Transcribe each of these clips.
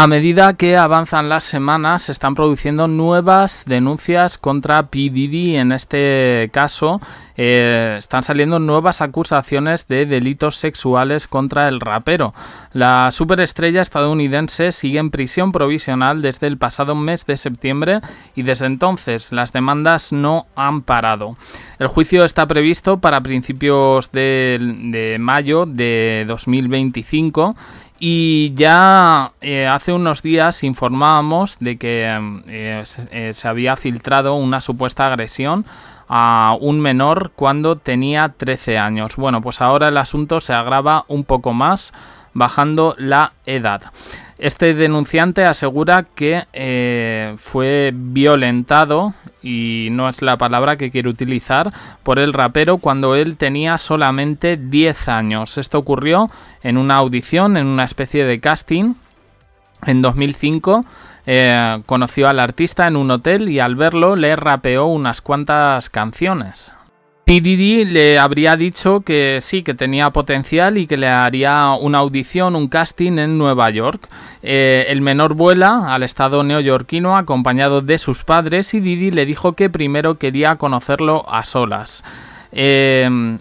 A medida que avanzan las semanas, se están produciendo nuevas denuncias contra PDD. En este caso, eh, están saliendo nuevas acusaciones de delitos sexuales contra el rapero. La superestrella estadounidense sigue en prisión provisional desde el pasado mes de septiembre y desde entonces las demandas no han parado. El juicio está previsto para principios de, mayo de 2025 y ya eh, hace hace unos días informábamos de que em, eh, eh, se, había filtrado una supuesta agresión a un menor cuando tenía 13 años. Bueno, pues ahora el asunto se agrava un poco más bajando la edad. Este denunciante asegura que eh, fue violentado, y no es la palabra que quiero utilizar, por el rapero cuando él tenía solamente 10 años. Esto ocurrió en una audición, en una especie de casting en 2005 eh, conoció al artista en un hotel y al verlo le rapeó unas cuantas canciones. Y Didi le habría dicho que sí, que tenía potencial y que le haría una audición, un casting en Nueva York. Eh, el menor vuela al estado neoyorquino acompañado de sus padres y Didi le dijo que primero quería conocerlo a solas. Eh,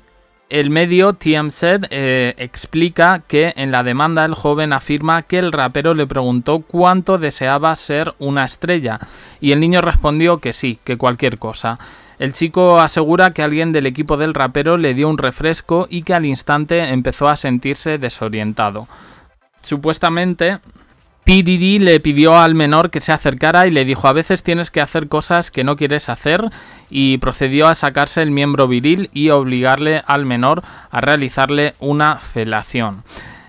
el medio TMZ eh, explica que en la demanda el joven afirma que el rapero le preguntó cuánto deseaba ser una estrella y el niño respondió que sí, que cualquier cosa. El chico asegura que alguien del equipo del rapero le dio un refresco y que al instante empezó a sentirse desorientado. Supuestamente, Didi le pidió al menor que se acercara y le dijo a veces tienes que hacer cosas que no quieres hacer y procedió a sacarse el miembro viril y obligarle al menor a realizarle una felación.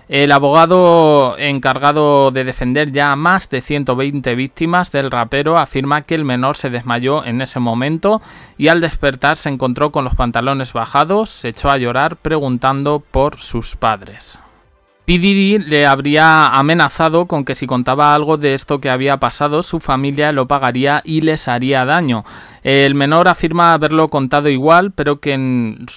El abogado encargado de defender ya a más de 120 víctimas del rapero afirma que el menor se desmayó en ese momento y al despertar se encontró con los pantalones bajados, se echó a llorar preguntando por sus padres. Pidiri le habría amenazado con que si contaba algo de esto que había pasado, su familia lo pagaría y les haría daño. El menor afirma haberlo contado igual, pero que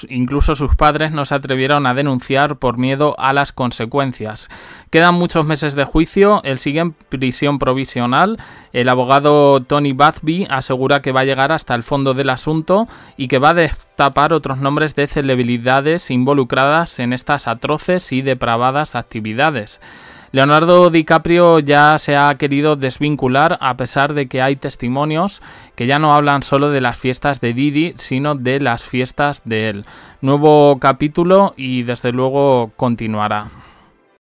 incluso sus padres no se atrevieron a denunciar por miedo a las consecuencias. Quedan muchos meses de juicio, él sigue en prisión provisional. El abogado Tony Bathby asegura que va a llegar hasta el fondo del asunto y que va a destapar otros nombres de celebridades involucradas en estas atroces y depravadas actividades. Leonardo DiCaprio ya se ha querido desvincular a pesar de que hay testimonios que ya no hablan solo de las fiestas de Didi, sino de las fiestas de él. Nuevo capítulo y desde luego continuará.